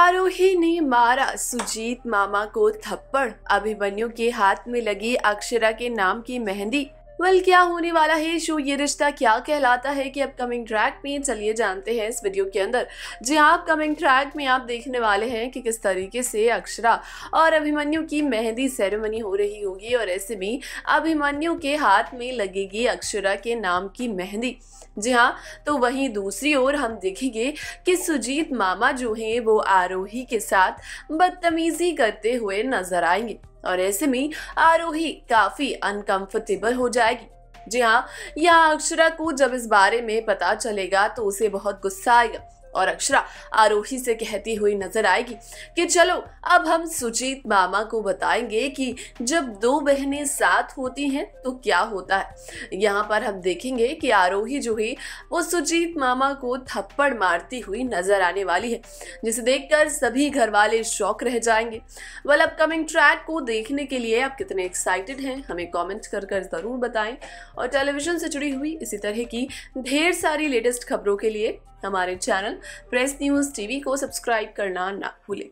आरोही ने मारा सुजीत मामा को थप्पड़ अभिमन्यु के हाथ में लगी अक्षरा के नाम की मेहंदी वेल क्या होने वाला है शो ये रिश्ता क्या कहलाता है कि अपकमिंग ट्रैक में चलिए जानते हैं इस वीडियो के अंदर जी हाँ अपकमिंग ट्रैक में आप देखने वाले हैं कि किस तरीके से अक्षरा और अभिमन्यु की मेहंदी सेरेमनी हो रही होगी और ऐसे में अभिमन्यु के हाथ में लगेगी अक्षरा के नाम की मेहंदी जी हाँ तो वहीं दूसरी ओर हम देखेंगे कि सुजीत मामा जो हैं वो आरोही के साथ बदतमीजी करते हुए नजर आएंगे और ऐसे में आरोही काफी अनकंफर्टेबल हो जाएगी जी हाँ यहाँ अक्षरा को जब इस बारे में पता चलेगा तो उसे बहुत गुस्सा आएगा और अक्षरा आरोही से कहती हुई नजर आएगी कि चलो अब हम सुजीत मामा को बताएंगे कि जब दो बहनें साथ होती हैं तो क्या होता है यहाँ पर हम देखेंगे कि आरोही जो है वो सुजीत मामा को थप्पड़ मारती हुई नजर आने वाली है जिसे देखकर सभी घर वाले शौक रह जाएंगे वेल अपकमिंग ट्रैक को देखने के लिए आप कितने एक्साइटेड हैं हमें कॉमेंट कर कर ज़रूर बताएं और टेलीविज़न से जुड़ी हुई इसी तरह की ढेर सारी लेटेस्ट खबरों के लिए हमारे चैनल प्रेस न्यूज़ टीवी को सब्सक्राइब करना ना भूलें